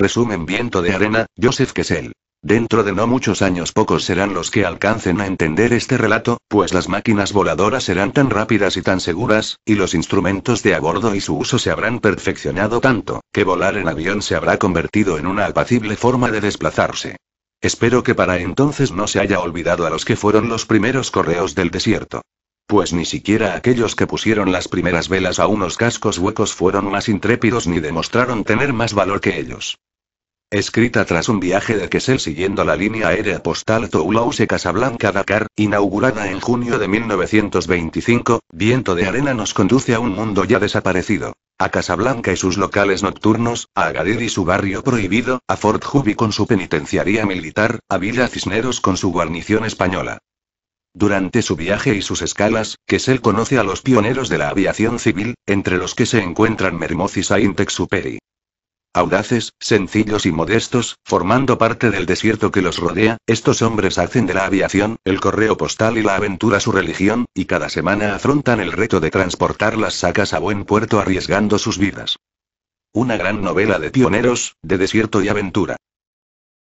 Resumen Viento de Arena, Joseph Kessel. Dentro de no muchos años pocos serán los que alcancen a entender este relato, pues las máquinas voladoras serán tan rápidas y tan seguras, y los instrumentos de a bordo y su uso se habrán perfeccionado tanto, que volar en avión se habrá convertido en una apacible forma de desplazarse. Espero que para entonces no se haya olvidado a los que fueron los primeros correos del desierto. Pues ni siquiera aquellos que pusieron las primeras velas a unos cascos huecos fueron más intrépidos ni demostraron tener más valor que ellos. Escrita tras un viaje de Kessel siguiendo la línea aérea postal Toulouse-Casablanca-Dakar, inaugurada en junio de 1925, Viento de Arena nos conduce a un mundo ya desaparecido. A Casablanca y sus locales nocturnos, a Agadir y su barrio prohibido, a Fort Hubi con su penitenciaría militar, a Villa Cisneros con su guarnición española. Durante su viaje y sus escalas, Kessel conoce a los pioneros de la aviación civil, entre los que se encuentran Mermoz y saint Audaces, sencillos y modestos, formando parte del desierto que los rodea, estos hombres hacen de la aviación, el correo postal y la aventura su religión, y cada semana afrontan el reto de transportar las sacas a buen puerto arriesgando sus vidas. Una gran novela de pioneros, de desierto y aventura.